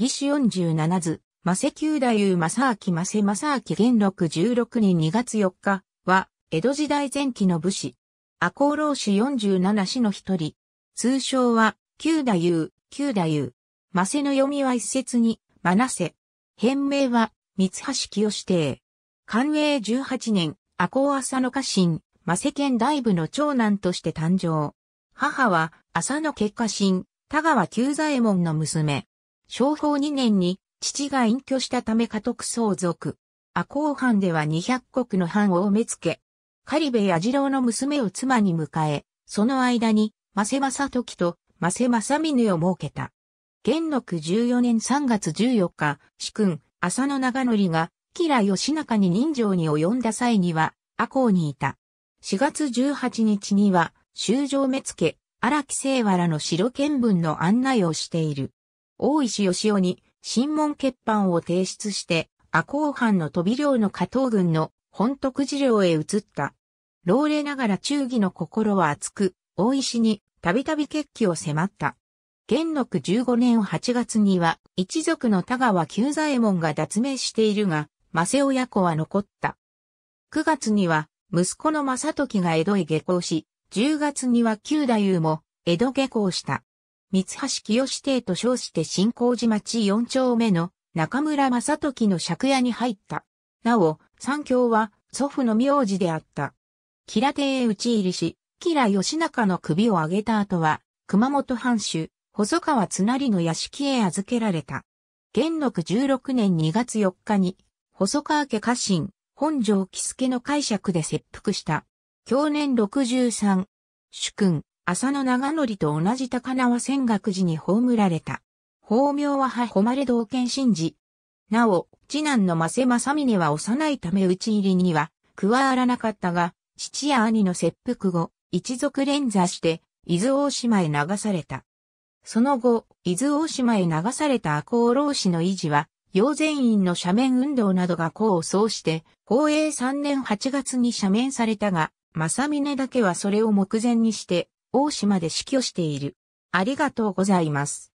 義四十七図、マセ九太夫正明マセ正明元禄十六年二月四日は、江戸時代前期の武士。赤穂浪士十七氏の一人。通称は、九太夫、九太夫。マセの読みは一説に、マナセ。変名は、三橋清指定。寛永十八年、赤穂浅野家臣、マセ県大部の長男として誕生。母は、浅野家家臣、田川久左衛門の娘。昭法2年に父が隠居したため家督相続。赤穂藩では200国の藩を埋め付け、狩部矢次郎の娘を妻に迎え、その間に、マセマサ時とマセマサミヌを設けた。元禄14年3月14日、主君、浅野長則が、吉良義仲に人情に及んだ際には、赤穂にいた。4月18日には、修上目付、荒木清原の城見分の案内をしている。大石義雄に、新問欠板を提出して、阿公藩の飛び寮の加藤軍の本徳寺領へ移った。老齢ながら忠義の心は熱く、大石にたびたび決起を迫った。元禄15年8月には、一族の田川久左衛門が脱名しているが、正親子は残った。9月には、息子の正時が江戸へ下校し、10月には旧太夫も江戸下校した。三橋清邸と称して新興寺町四丁目の中村正時の借家に入った。なお、三教は祖父の名字であった。吉良邸へ討ち入りし、吉良義仲の首を上げた後は、熊本藩主、細川津成の屋敷へ預けられた。元禄16年2月4日に、細川家家臣、本城喜助の解釈で切腹した。去年63、主君、浅野長則と同じ高輪仙岳寺に葬られた。法名は葉誉れ道剣神寺。なお、次男のマセ正峰は幼いため討ち入りには加わらなかったが、父や兄の切腹後、一族連座して、伊豆大島へ流された。その後、伊豆大島へ流された赤穂浪士の維持は、養善院の斜面運動などが功を奏して、宝永3年8月に斜面されたが、正峰だけはそれを目前にして、大島で死去している。ありがとうございます。